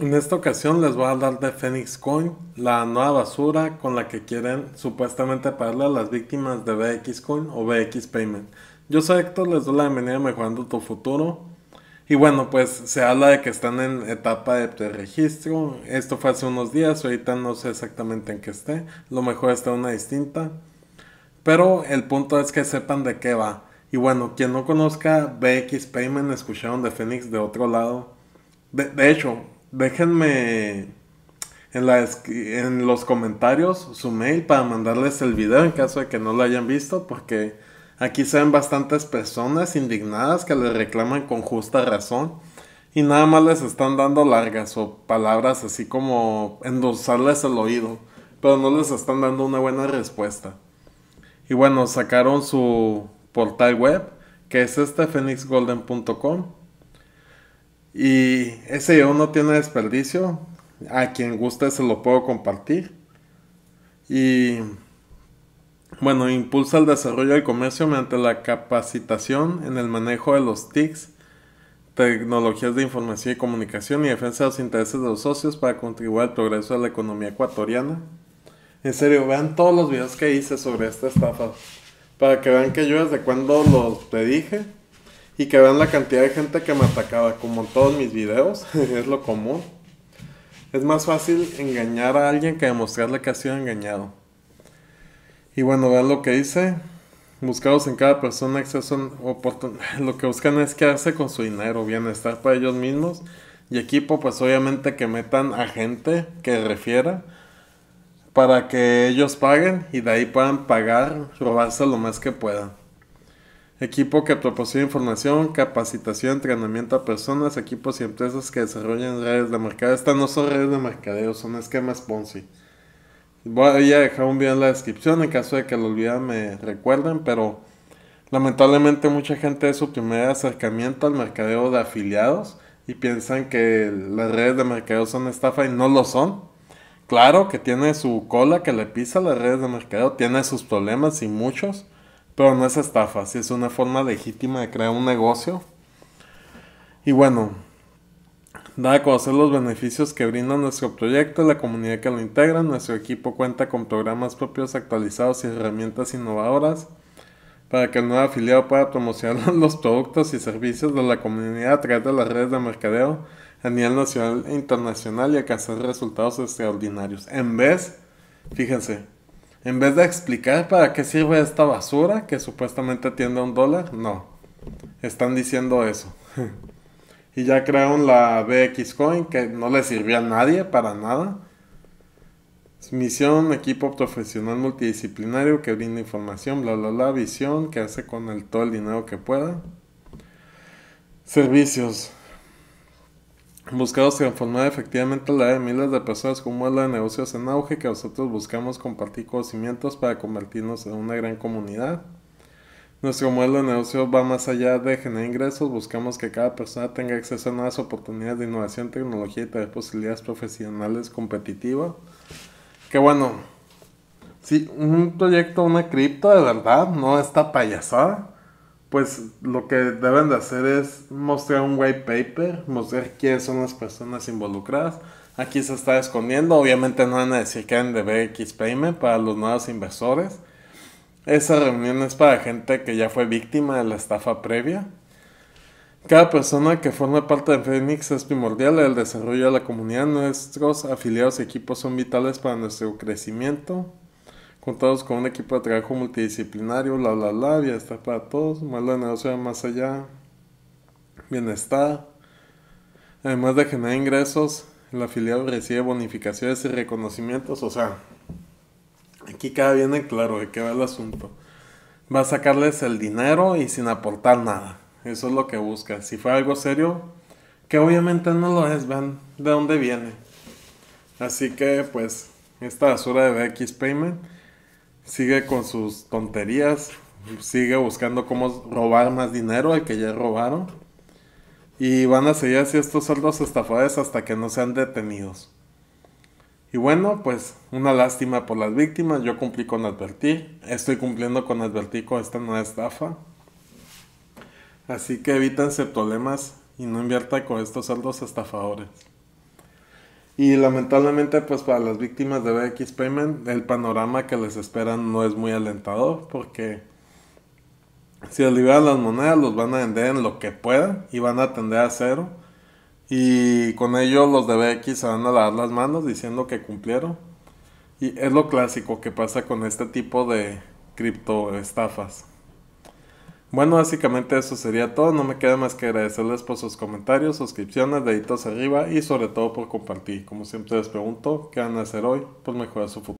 En esta ocasión les voy a hablar de Phoenix Coin, la nueva basura con la que quieren supuestamente pagarle a las víctimas de BX Coin o BX Payment. Yo soy Héctor, les doy la bienvenida a Mejorando tu Futuro. Y bueno, pues se habla de que están en etapa de pre-registro. Esto fue hace unos días, ahorita no sé exactamente en qué esté. Lo mejor está una distinta. Pero el punto es que sepan de qué va. Y bueno, quien no conozca BX Payment, escucharon de Phoenix de otro lado. de hecho, déjenme en, los comentarios su mail para mandarles el video en caso de que no lo hayan visto, porque aquí se ven bastantes personas indignadas que le reclaman con justa razón y nada más les están dando largas o palabras así como endosarles el oído, pero no les están dando una buena respuesta. Y bueno, sacaron su portal web, que es este phoenixgolden.com y ese uno no tiene desperdicio. A quien guste se lo puedo compartir. Y bueno, impulsa el desarrollo del comercio mediante la capacitación en el manejo de los TICs, tecnologías de información y comunicación y defensa de los intereses de los socios para contribuir al progreso de la economía ecuatoriana. En serio, vean todos los videos que hice sobre esta estafa para que vean que yo desde cuando los predije. Y que vean la cantidad de gente que me atacaba, como en todos mis videos, es lo común. Es más fácil engañar a alguien que demostrarle que ha sido engañado. Y bueno, vean lo que hice. Buscados en cada persona Lo que buscan es quedarse con su dinero, bienestar para ellos mismos y equipo, pues obviamente que metan a gente que refiera para que ellos paguen y de ahí puedan pagar, robarse lo más que puedan. Equipo que proporciona información, capacitación, entrenamiento a personas, equipos y empresas que desarrollan redes de mercado. Estas no son redes de mercadeo, son esquemas Ponzi. Voy a dejar un video en la descripción en caso de que lo olviden me recuerden, pero lamentablemente mucha gente es su primer acercamiento al mercadeo de afiliados y piensan que las redes de mercadeo son estafa y no lo son. Claro que tiene su cola que le pisa las redes de mercadeo, tiene sus problemas y muchos pero no es estafa, si es una forma legítima de crear un negocio. Y bueno, da a conocer los beneficios que brinda nuestro proyecto, la comunidad que lo integra, nuestro equipo cuenta con programas propios actualizados y herramientas innovadoras para que el nuevo afiliado pueda promocionar los productos y servicios de la comunidad a través de las redes de mercadeo a nivel nacional e internacional y alcanzar resultados extraordinarios. En vez, fíjense, en vez de explicar para qué sirve esta basura que supuestamente tiende a un dólar, no. Están diciendo eso. y ya crearon la BX Coin que no le sirvió a nadie para nada. Misión, equipo profesional multidisciplinario que brinda información, bla, bla, bla, visión, que hace con el, todo el dinero que pueda. Servicios buscamos transformar efectivamente la de miles de personas con un modelo de negocios en auge que nosotros buscamos compartir conocimientos para convertirnos en una gran comunidad. Nuestro modelo de negocio va más allá de generar ingresos, buscamos que cada persona tenga acceso a nuevas oportunidades de innovación, tecnología y tener posibilidades profesionales competitivas. Que bueno, si un proyecto, una cripto de verdad, no está payasada pues lo que deben de hacer es mostrar un white paper, mostrar quiénes son las personas involucradas. Aquí se está escondiendo, obviamente no van a decir que han de ver Payment para los nuevos inversores. Esa reunión es para gente que ya fue víctima de la estafa previa. Cada persona que forma parte de Phoenix es primordial en el desarrollo de la comunidad. Nuestros afiliados y equipos son vitales para nuestro crecimiento contados con un equipo de trabajo multidisciplinario, bla, bla, ...ya está para todos, ...más la negocio más allá, bienestar. Además de generar ingresos, el afiliado recibe bonificaciones y reconocimientos, o sea, aquí queda bien claro de qué va el asunto. Va a sacarles el dinero y sin aportar nada. Eso es lo que busca. Si fue algo serio, que obviamente no lo es, vean de dónde viene. Así que pues esta basura de BX Payment sigue con sus tonterías, sigue buscando cómo robar más dinero al que ya robaron. Y van a seguir así estos saldos estafadores hasta que no sean detenidos. Y bueno, pues una lástima por las víctimas. Yo cumplí con advertir. Estoy cumpliendo con advertir con esta nueva estafa. Así que evítanse problemas y no invierta con estos saldos estafadores. Y lamentablemente, pues para las víctimas de BX Payment, el panorama que les esperan no es muy alentador, porque si alivian las monedas, los van a vender en lo que puedan y van a tender a cero. Y con ello los de BX se van a lavar las manos diciendo que cumplieron. Y es lo clásico que pasa con este tipo de cripto estafas. Bueno, básicamente eso sería todo. No me queda más que agradecerles por sus comentarios, suscripciones, deditos arriba y sobre todo por compartir. Como siempre les pregunto, ¿qué van a hacer hoy por pues mejorar su futuro?